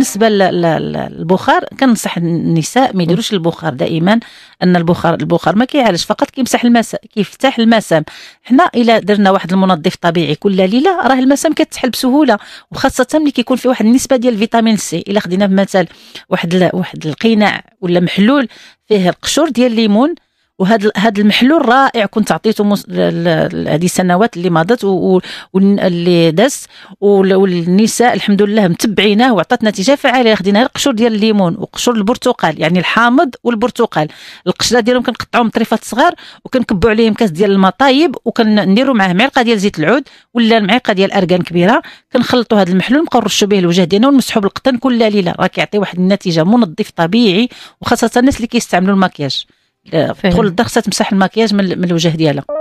بالنسبه للبخار كنصح النساء ما يديروش البخار دائما ان البخار البخار ما كيعالج فقط كيمسح المسام كيفتح المسام حنا الا درنا واحد المنظف طبيعي كل ليله راه المسام كتحل بسهوله وخاصه ملي كيكون في واحد النسبه ديال الفيتامين سي الا خدينا بمثال واحد واحد القناع ولا محلول فيه القشور ديال الليمون وهذا هذا المحلول رائع كنت عطيته هذه السنوات اللي مضت واللي داس والنساء الحمد لله متبعينه وعطات نتيجه فعاله خدينا القشور ديال الليمون وقشور البرتقال يعني الحامض والبرتقال القشره ديالهم كنقطعوهم طريفات صغار وكنكبوا عليهم كاس ديال المطايب وكنديروا معاه معلقه ديال زيت العود ولا معلقه ديال ارغان كبيره كنخلطوا هذا المحلول نبقاو نرشوا به الوجه ديالنا ونمسحوا بالقطن كل ليله راه كيعطي واحد النتيجه منظف طبيعي وخاصه الناس اللي كيستعملوا الماكياج طول الدار خصها تمسح الماكياج من, من الوجه ديالها